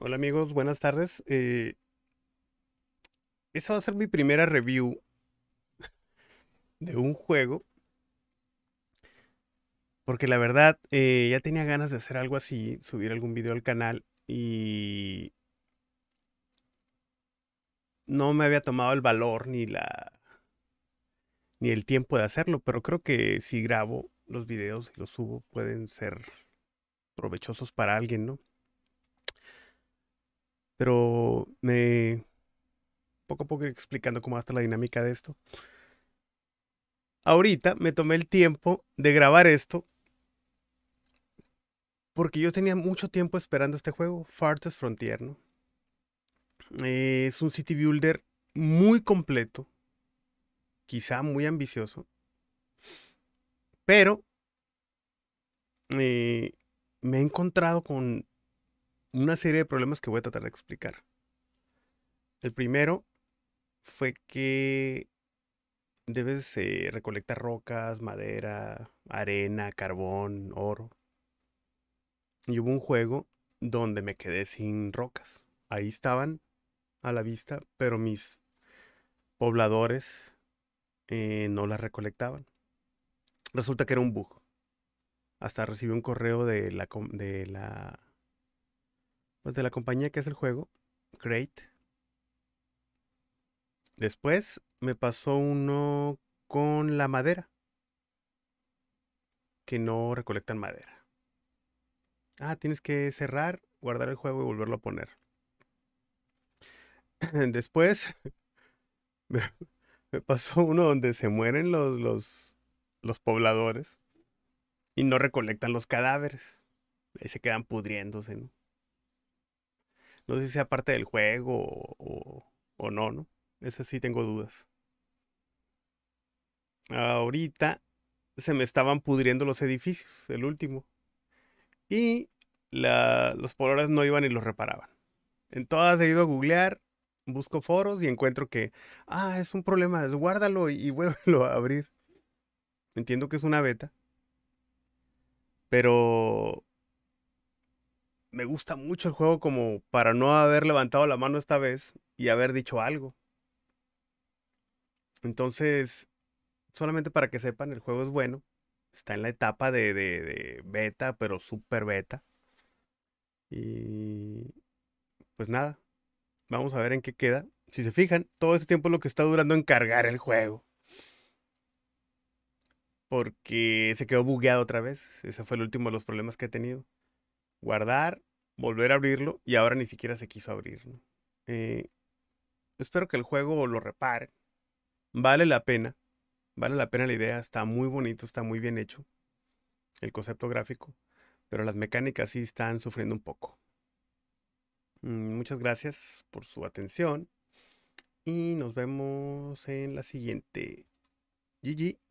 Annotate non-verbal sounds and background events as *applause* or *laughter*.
Hola amigos, buenas tardes. Eh, esa va a ser mi primera review *laughs* de un juego. Porque la verdad, eh, ya tenía ganas de hacer algo así, subir algún video al canal y no me había tomado el valor ni la ni el tiempo de hacerlo, pero creo que si grabo los videos y los subo pueden ser provechosos para alguien, ¿no? pero me poco a poco explicando cómo va hasta la dinámica de esto. Ahorita me tomé el tiempo de grabar esto porque yo tenía mucho tiempo esperando este juego, Fartes Frontier, ¿no? Eh, es un city builder muy completo, quizá muy ambicioso, pero eh, me he encontrado con una serie de problemas que voy a tratar de explicar. El primero fue que debes eh, recolectar rocas, madera, arena, carbón, oro. Y hubo un juego donde me quedé sin rocas. Ahí estaban a la vista, pero mis pobladores eh, no las recolectaban. Resulta que era un bug. Hasta recibí un correo de la, de la pues, de la compañía que hace el juego, Crate. Después me pasó uno con la madera. Que no recolectan madera. Ah, tienes que cerrar, guardar el juego y volverlo a poner. *laughs* Después *laughs* me, pasó uno donde se mueren los, los, los pobladores y no recolectan los cadáveres. Ahí se quedan pudriéndose, ¿no? No sé si sea parte del juego o, no, ¿no? Esa sí tengo dudas. Ahorita se me estaban pudriendo los edificios, el último. Y la, los poloras no iban y los reparaban. En todas he ido a googlear, busco foros y encuentro que, ah, es un problema, guárdalo y, y *laughs* vuélvelo a abrir. Entiendo que es una beta. Pero me gusta mucho el juego como para no haber levantado la mano esta vez y haber dicho algo. Entonces, solamente para que sepan, el juego es bueno. Está en la etapa de, beta, pero súper beta. Y pues nada, vamos a ver en qué queda. Si se fijan, todo este tiempo es lo que está durando en cargar el juego. Porque se quedó bugueado otra vez. Ese fue el último de los problemas que he tenido. Guardar volver a abrirlo y ahora ni siquiera se quiso abrir. Eh, espero que el juego lo repare. Vale la pena. Vale la pena la idea. Está muy bonito, está muy bien hecho. El concepto gráfico. Pero las mecánicas sí están sufriendo un poco. Mm, muchas gracias por su atención. Y nos vemos en la siguiente. GG.